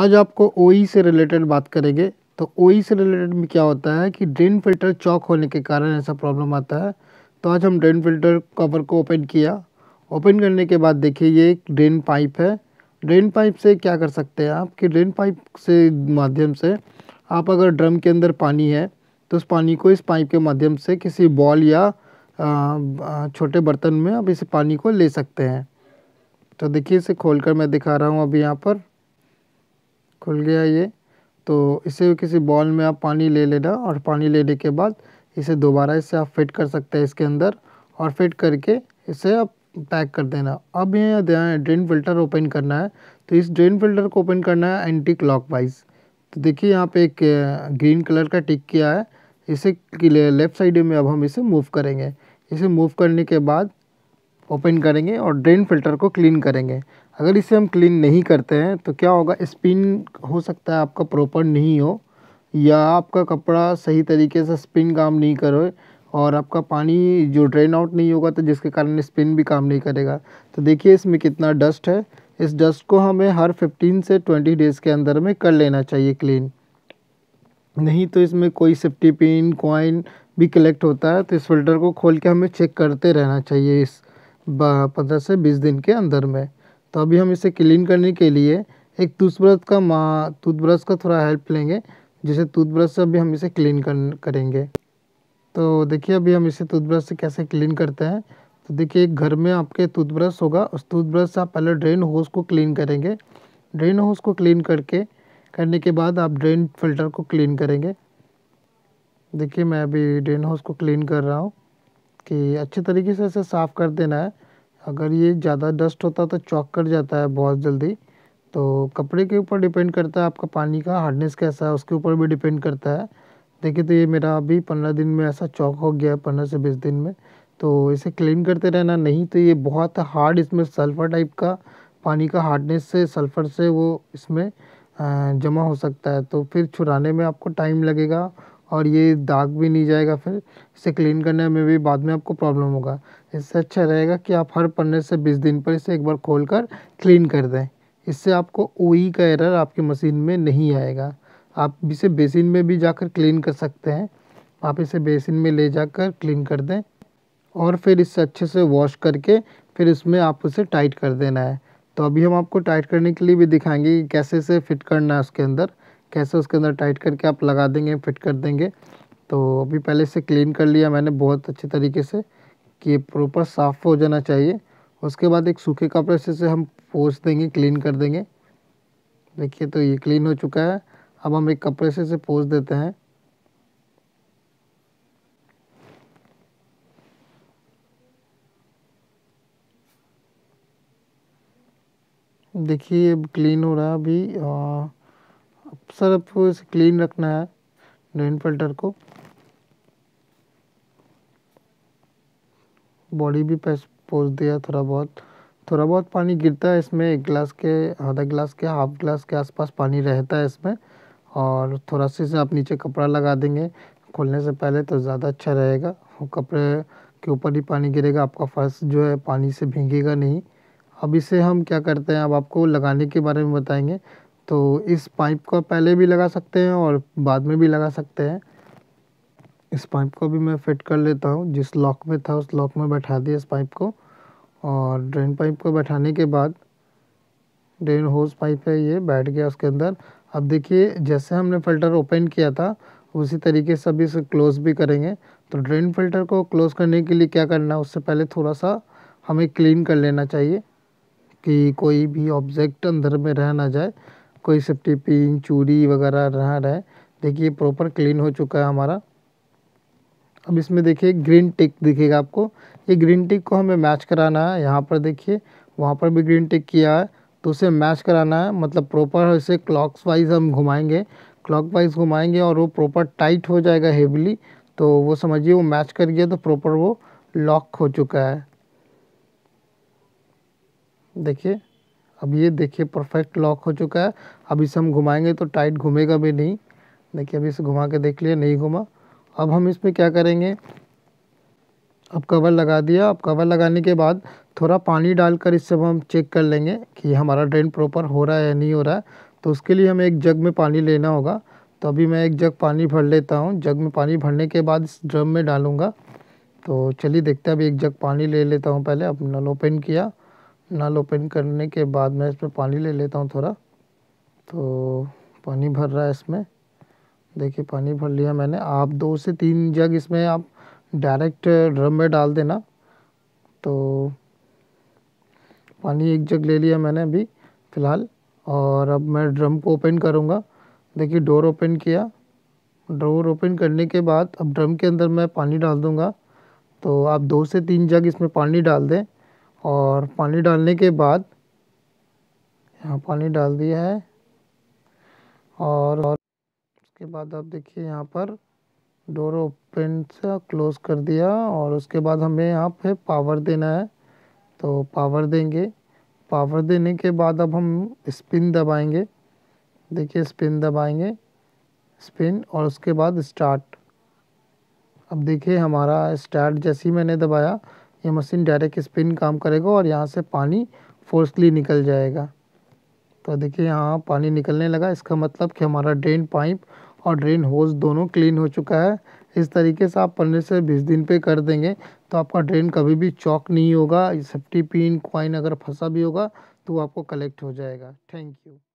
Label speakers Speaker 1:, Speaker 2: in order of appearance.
Speaker 1: आज आपको ओई e से रिलेटेड बात करेंगे तो ओई e से रिलेटेड में क्या होता है कि ड्रेन फिल्टर चौक होने के कारण ऐसा प्रॉब्लम आता है तो आज हम ड्रेन फिल्टर कवर को ओपन किया ओपन करने के बाद देखिए ये एक ड्रेन पाइप है ड्रेन पाइप से क्या कर सकते हैं आप कि ड्रेन पाइप से माध्यम से आप अगर ड्रम के अंदर पानी है तो उस पानी को इस पाइप के माध्यम से किसी बॉल या छोटे बर्तन में आप इस पानी को ले सकते हैं तो देखिए इसे खोलकर मैं दिखा रहा हूँ अभी यहाँ पर खुल गया ये तो इसे किसी बॉल में आप पानी ले लेना और पानी लेने के बाद इसे दोबारा इसे आप फिट कर सकते हैं इसके अंदर और फिट करके इसे आप पैक कर देना अब ये ध्यान ड्रेन फिल्टर ओपन करना है तो इस ड्रेन फिल्टर को ओपन करना है एंटी वाइज तो देखिए यहाँ पे एक ग्रीन कलर का टिक किया है इसे लेफ्ट साइड में अब हम इसे मूव करेंगे इसे मूव करने के बाद ओपन करेंगे और ड्रेन फिल्टर को क्लीन करेंगे अगर इसे हम क्लीन नहीं करते हैं तो क्या होगा स्पिन हो सकता है आपका प्रॉपर नहीं हो या आपका कपड़ा सही तरीके से स्पिन काम नहीं करो और आपका पानी जो ड्रेन आउट नहीं होगा तो जिसके कारण स्पिन भी काम नहीं करेगा तो देखिए इसमें कितना डस्ट है इस डस्ट को हमें हर 15 से 20 डेज़ के अंदर में कर लेना चाहिए क्लीन नहीं तो इसमें कोई सेफ्टी पिन कॉइन भी कलेक्ट होता है तो इस फिल्टर को खोल के हमें चेक करते रहना चाहिए इस पंद्रह से बीस दिन के अंदर में तो अभी हम इसे क्लीन करने के लिए एक टूथब्रश का मा टूथब्रश का थोड़ा हेल्प लेंगे जिसे टूथब्रश से अभी हम इसे क्लीन कर, करेंगे तो देखिए अभी हम इसे टूथब्रश से कैसे क्लीन करते हैं तो देखिए एक घर में आपके टूथब्रश होगा उस टूथब्रश से आप पहले ड्रेन होस को क्लीन करेंगे ड्रेन होस को क्लीन करके करने के बाद आप ड्रेन फिल्टर को क्लीन करेंगे देखिए मैं अभी ड्रेन हाउस को क्लीन कर रहा हूँ कि अच्छे तरीके से इसे साफ़ कर देना है अगर ये ज़्यादा डस्ट होता तो चौक कर जाता है बहुत जल्दी तो कपड़े के ऊपर डिपेंड करता है आपका पानी का हार्डनेस कैसा है उसके ऊपर भी डिपेंड करता है देखिए तो ये मेरा अभी पंद्रह दिन में ऐसा चौक हो गया है पंद्रह से बीस दिन में तो इसे क्लीन करते रहना नहीं तो ये बहुत हार्ड इसमें सल्फ़र टाइप का पानी का हार्डनेस से सल्फ़र से वो इसमें जमा हो सकता है तो फिर छुड़ाने में आपको टाइम लगेगा और ये दाग भी नहीं जाएगा फिर इसे क्लीन करने में भी बाद में आपको प्रॉब्लम होगा इससे अच्छा रहेगा कि आप हर पंद्रह से बीस दिन पर इसे एक बार खोल कर क्लीन कर दें इससे आपको ओई का एरर आपकी मशीन में नहीं आएगा आप इसे बेसिन में भी जाकर क्लीन कर सकते हैं आप इसे बेसिन में ले जाकर क्लीन कर दें और फिर इसे अच्छे से वॉश करके फिर इसमें आप उसे टाइट कर देना है तो अभी हम आपको टाइट करने के लिए भी दिखाएंगे कि कैसे इसे फिट करना है उसके अंदर कैसे उसके अंदर टाइट करके आप लगा देंगे फिट कर देंगे तो अभी पहले से क्लीन कर लिया मैंने बहुत अच्छे तरीके से कि प्रॉपर साफ़ हो जाना चाहिए उसके बाद एक सूखे कपड़े से इसे हम पोछ देंगे क्लीन कर देंगे देखिए तो ये क्लीन हो चुका है अब हम एक कपड़े से इसे पोछ देते हैं देखिए अब क्लीन हो रहा है अभी सर आपको तो इसे क्लीन रखना है ड्रेन फिल्टर को बॉडी भी पोस दिया थोड़ा बहुत थोड़ा बहुत पानी गिरता है इसमें एक गिलास के आधा गिलास के हाफ गिलास के आसपास पानी रहता है इसमें और थोड़ा सा इसे आप नीचे कपड़ा लगा देंगे खोलने से पहले तो ज़्यादा अच्छा रहेगा कपड़े के ऊपर ही पानी गिरेगा आपका फर्श जो है पानी से भींगेगा नहीं अब इसे हम क्या करते हैं अब आपको लगाने के बारे में बताएंगे तो इस पाइप का पहले भी लगा सकते हैं और बाद में भी लगा सकते हैं इस पाइप को भी मैं फिट कर लेता हूँ जिस लॉक में था उस लॉक में बैठा दिया इस पाइप को और ड्रेन पाइप को बैठाने के बाद ड्रेन होस पाइप है ये बैठ गया उसके अंदर अब देखिए जैसे हमने फ़िल्टर ओपन किया था उसी तरीके से अभी इसे क्लोज भी करेंगे तो ड्रेन फिल्टर को क्लोज़ करने के लिए क्या करना है उससे पहले थोड़ा सा हमें क्लीन कर लेना चाहिए कि कोई भी ऑब्जेक्ट अंदर में रह ना जाए कोई सब टिपिंग चूड़ी वगैरह रहा रहे देखिए प्रॉपर क्लीन हो चुका है हमारा अब इसमें देखिए ग्रीन टिक दिखेगा आपको ये ग्रीन टिक को हमें मैच कराना है यहाँ पर देखिए वहाँ पर भी ग्रीन टिक किया है तो उसे मैच कराना है मतलब प्रॉपर इसे क्लॉक्स वाइज हम घुमाएंगे क्लॉक वाइज घुमाएंगे और वो प्रॉपर टाइट हो जाएगा हेवली तो वो समझिए वो मैच कर गया तो प्रॉपर वो लॉक हो चुका है देखिए अब ये देखिए परफेक्ट लॉक हो चुका है अब इसे हम घुमाएंगे तो टाइट घूमेगा भी नहीं देखिए अभी इसे घुमा के देख लिया नहीं घुमा अब हम इसमें क्या करेंगे अब कवर लगा दिया अब कवर लगाने के बाद थोड़ा पानी डालकर इससे हम चेक कर लेंगे कि हमारा ड्रेन प्रॉपर हो रहा है या नहीं हो रहा है तो उसके लिए हमें एक जग में पानी लेना होगा तो अभी मैं एक जग पानी भर लेता हूँ जग में पानी भरने के बाद इस ड्रम में डालूँगा तो चलिए देखते हैं अभी एक जग पानी ले लेता हूँ पहले अब नल ओपन किया नल ओपन करने के बाद मैं इसमें पानी ले लेता हूँ थोड़ा तो पानी भर रहा है इसमें देखिए पानी भर लिया मैंने आप दो से तीन जग इसमें आप डायरेक्ट ड्रम में डाल देना तो पानी एक जग ले लिया मैंने अभी फ़िलहाल और अब मैं ड्रम को ओपन करूँगा देखिए डोर ओपन किया डोर ओपन करने के बाद अब ड्रम के अंदर मैं पानी डाल दूँगा तो आप दो से तीन जग इसमें पानी डाल दें और पानी डालने के बाद यहाँ पानी डाल दिया है और उसके बाद आप देखिए यहाँ पर डोर ओपन से क्लोज़ कर दिया और उसके बाद हमें यहाँ पे पावर देना है तो पावर देंगे पावर देने के बाद अब हम स्पिन दबाएंगे देखिए स्पिन दबाएंगे स्पिन और उसके बाद स्टार्ट अब देखिए हमारा स्टार्ट जैसे ही मैंने दबाया ये मशीन डायरेक्ट स्पिन काम करेगा और यहाँ से पानी फोर्सली निकल जाएगा तो देखिए यहाँ पानी निकलने लगा इसका मतलब कि हमारा ड्रेन पाइप और ड्रेन होज दोनों क्लीन हो चुका है इस तरीके से आप पंद्रह से बीस दिन पे कर देंगे तो आपका ड्रेन कभी भी चौक नहीं होगा सेफ्टी पिन क्वाइन अगर फंसा भी होगा तो आपको कलेक्ट हो जाएगा थैंक यू